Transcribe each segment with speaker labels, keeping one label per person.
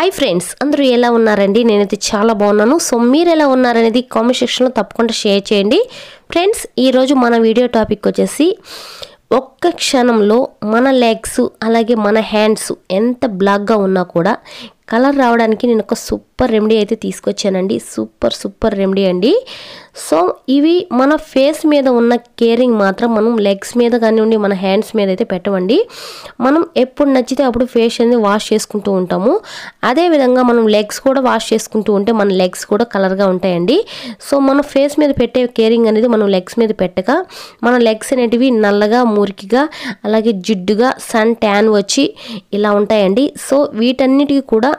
Speaker 1: hi friends అందరూ ఎలా ఉన్నారండి నేనైతే చాలా బాగున్నాను సో మీరు ఎలా ఉన్నారనేది కామెంట్ సెక్షన్లో తప్పకుండా షేర్ చేయండి ఫ్రెండ్స్ ఈరోజు మన వీడియో టాపిక్ వచ్చేసి ఒక్క క్షణంలో మన లెగ్స్ అలాగే మన హ్యాండ్స్ ఎంత బ్లాక్గా ఉన్నా కూడా కలర్ రావడానికి నేను ఒక సూపర్ రెమెడీ అయితే తీసుకొచ్చానండి సూపర్ సూపర్ రెమెడీ అండి సో ఇవి మన ఫేస్ మీద ఉన్న కేరింగ్ మాత్రం మనం లెగ్స్ మీద కానివ్వండి మన హ్యాండ్స్ మీద అయితే పెట్టవండి మనం ఎప్పుడు నచ్చితే అప్పుడు ఫేస్ అనేది వాష్ చేసుకుంటూ ఉంటాము అదేవిధంగా మనం లెగ్స్ కూడా వాష్ చేసుకుంటూ ఉంటే మన లెగ్స్ కూడా కలర్గా ఉంటాయండి సో మన ఫేస్ మీద పెట్టే కేరింగ్ అనేది మనం లెగ్స్ మీద పెట్టక మన లెగ్స్ అనేటివి నల్లగా మురికిగా అలాగే జిడ్డుగా సన్ ట్యాన్ వచ్చి ఇలా ఉంటాయండి సో వీటన్నిటికీ కూడా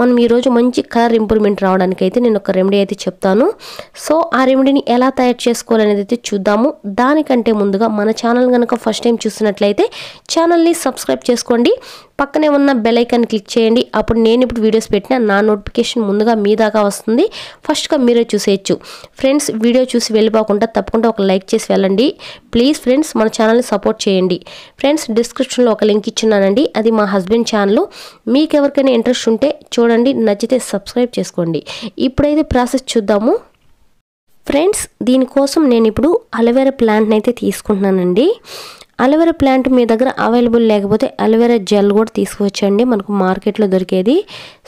Speaker 1: మనం ఈరోజు మంచి కలర్ ఇంప్రూవ్మెంట్ రావడానికి అయితే నేను ఒక రెమెడీ అయితే చెప్తాను సో ఆ రెమెడీని ఎలా తయారు చేసుకోవాలనేది అయితే చూద్దాము దానికంటే ముందుగా మన ఛానల్ కనుక ఫస్ట్ టైం చూస్తున్నట్లయితే ఛానల్ని సబ్స్క్రైబ్ చేసుకోండి పక్కనే ఉన్న బెలైకన్ క్లిక్ చేయండి అప్పుడు నేను ఇప్పుడు వీడియోస్ పెట్టిన నా నోటిఫికేషన్ ముందుగా మీ దాకా వస్తుంది ఫస్ట్గా మీరే చూసేయచ్చు ఫ్రెండ్స్ వీడియో చూసి వెళ్ళిపోకుండా తప్పకుండా ఒక లైక్ చేసి వెళ్ళండి ప్లీజ్ ఫ్రెండ్స్ మన ఛానల్ని సపోర్ట్ చేయండి ఫ్రెండ్స్ డిస్క్రిప్షన్లో ఒక లింక్ ఇచ్చున్నానండి అది మా హస్బెండ్ ఛానల్ మీకు ఎవరికైనా ఇంట్రెస్ట్ ఉంటే చూడండి నచ్చితే సబ్స్క్రైబ్ చేసుకోండి ఇప్పుడైతే ప్రాసెస్ చూద్దాము ఫ్రెండ్స్ దీనికోసం నేను ఇప్పుడు అలవేరా ప్లాంట్ని అయితే తీసుకుంటున్నానండి అలవేరా ప్లాంట్ మీ దగ్గర అవైలబుల్ లేకపోతే అలవేరా జెల్ కూడా తీసుకువచ్చండి మనకు మార్కెట్లో దొరికేది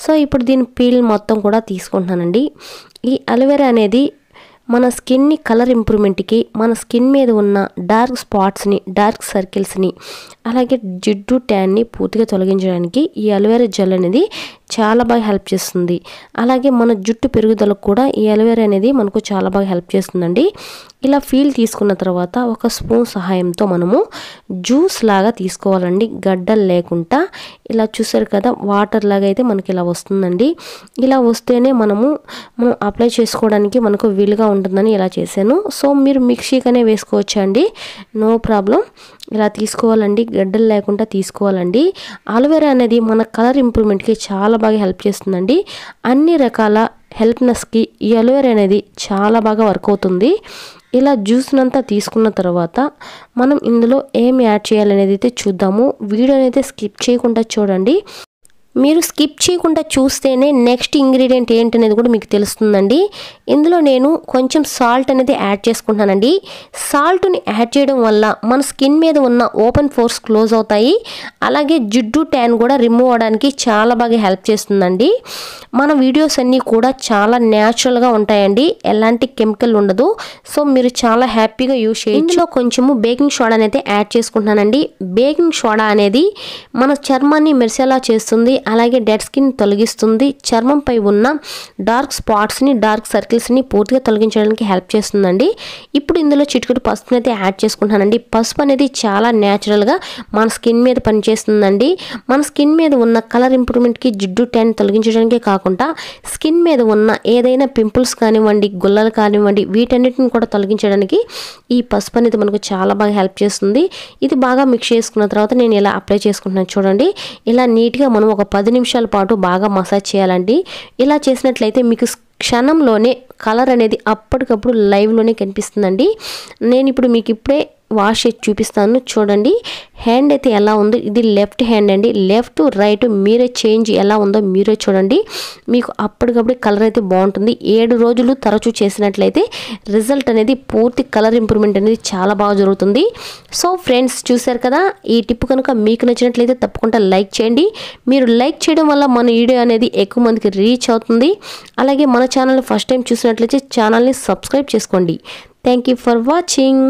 Speaker 1: సో ఇప్పుడు దీని పీల్ మొత్తం కూడా తీసుకుంటున్నానండి ఈ అలవేరా అనేది మన స్కిన్ని కలర్ ఇంప్రూవ్మెంట్కి మన స్కిన్ మీద ఉన్న డార్క్ స్పాట్స్ని డార్క్ సర్కిల్స్ని అలాగే జిడ్డు ట్యాన్ని పూర్తిగా తొలగించడానికి ఈ అలోవేరా జెల్ అనేది చాలా బాగా హెల్ప్ చేస్తుంది అలాగే మన జుట్టు పెరుగుదలకు కూడా ఈ అలోవేరా అనేది మనకు చాలా బాగా హెల్ప్ చేస్తుందండి ఇలా ఫీల్ తీసుకున్న తర్వాత ఒక స్పూన్ సహాయంతో మనము జ్యూస్ లాగా తీసుకోవాలండి గడ్డలు లేకుండా ఇలా చూసారు కదా వాటర్ లాగా అయితే మనకి ఇలా వస్తుందండి ఇలా వస్తేనే మనము మనం అప్లై చేసుకోవడానికి మనకు వీలుగా ఉంటుందని ఇలా చేశాను సో మీరు మిక్సీకనే వేసుకోవచ్చండి నో ప్రాబ్లం ఇలా తీసుకోవాలండి గడ్డలు లేకుండా తీసుకోవాలండి ఆలోవేరా అనేది మన కలర్ ఇంప్రూవ్మెంట్కి చాలా బాగా హెల్ప్ చేస్తుందండి అన్ని రకాల హెల్ప్నెస్కి ఈ అలోవెరా అనేది చాలా బాగా వర్క్ అవుతుంది ఇలా అంతా తీసుకున్న తర్వాత మనం ఇందులో ఏం యాడ్ చేయాలనేది అయితే చూద్దాము వీడియో అయితే స్కిప్ చేయకుండా చూడండి మీరు స్కిప్ చేయకుండా చూస్తేనే నెక్స్ట్ ఇంగ్రీడియంట్ ఏంటనేది కూడా మీకు తెలుస్తుందండి ఇందులో నేను కొంచెం సాల్ట్ అనేది యాడ్ చేసుకుంటున్నానండి సాల్ట్ని యాడ్ చేయడం వల్ల మన స్కిన్ మీద ఉన్న ఓపెన్ ఫోర్స్ క్లోజ్ అవుతాయి అలాగే జిడ్డు ట్యాన్ కూడా రిమూవ్ అవడానికి చాలా బాగా హెల్ప్ చేస్తుందండి మన వీడియోస్ అన్నీ కూడా చాలా న్యాచురల్గా ఉంటాయండి ఎలాంటి కెమికల్ ఉండదు సో మీరు చాలా హ్యాపీగా యూజ్ చేయండి ఇందులో కొంచెము బేకింగ్ సోడా అనేది యాడ్ చేసుకుంటున్నానండి బేకింగ్ సోడా అనేది మన చర్మాన్ని మెరిసేలా చేస్తుంది అలాగే డెడ్ స్కిన్ తొలగిస్తుంది చర్మంపై ఉన్న డార్క్ స్పాట్స్ని డార్క్ సర్కిల్స్ని పూర్తిగా తొలగించడానికి హెల్ప్ చేస్తుందండి ఇప్పుడు ఇందులో చిటికెడు పసుపుని అయితే యాడ్ చేసుకుంటానండి పసుపు అనేది చాలా న్యాచురల్గా మన స్కిన్ మీద పనిచేస్తుందండి మన స్కిన్ మీద ఉన్న కలర్ ఇంప్రూవ్మెంట్కి జిడ్డు ట్యాన్ తొలగించడానికే కాకుండా స్కిన్ మీద ఉన్న ఏదైనా పింపుల్స్ కానివ్వండి గుల్లలు కానివ్వండి వీటన్నిటిని కూడా తొలగించడానికి ఈ పసుపు అనేది మనకు చాలా బాగా హెల్ప్ చేస్తుంది ఇది బాగా మిక్స్ చేసుకున్న తర్వాత నేను ఇలా అప్లై చేసుకుంటున్నాను చూడండి ఇలా నీట్గా మనం ఒక పది నిమిషాల పాటు బాగా మసాజ్ చేయాలండి ఇలా చేసినట్లయితే మీకు క్షణంలోనే కలర్ అనేది అప్పటికప్పుడు లైవ్లోనే కనిపిస్తుందండి నేను ఇప్పుడు మీకు ఇప్పుడే వాష్ చేసి చూపిస్తాను చూడండి హ్యాండ్ అయితే ఎలా ఉందో ఇది లెఫ్ట్ హ్యాండ్ అండి లెఫ్ట్ రైట్ మీరే చేంజ్ ఎలా ఉందో మీరే చూడండి మీకు అప్పటికప్పుడు కలర్ అయితే బాగుంటుంది ఏడు రోజులు తరచూ చేసినట్లయితే రిజల్ట్ అనేది పూర్తి కలర్ ఇంప్రూవ్మెంట్ అనేది చాలా బాగా జరుగుతుంది సో ఫ్రెండ్స్ చూశారు కదా ఈ టిప్ కనుక మీకు నచ్చినట్లయితే తప్పకుండా లైక్ చేయండి మీరు లైక్ చేయడం వల్ల మన వీడియో అనేది ఎక్కువ మందికి రీచ్ అవుతుంది అలాగే మన ఛానల్ ఫస్ట్ టైం చూసినట్లయితే ఛానల్ని సబ్స్క్రైబ్ చేసుకోండి థ్యాంక్ ఫర్ వాచింగ్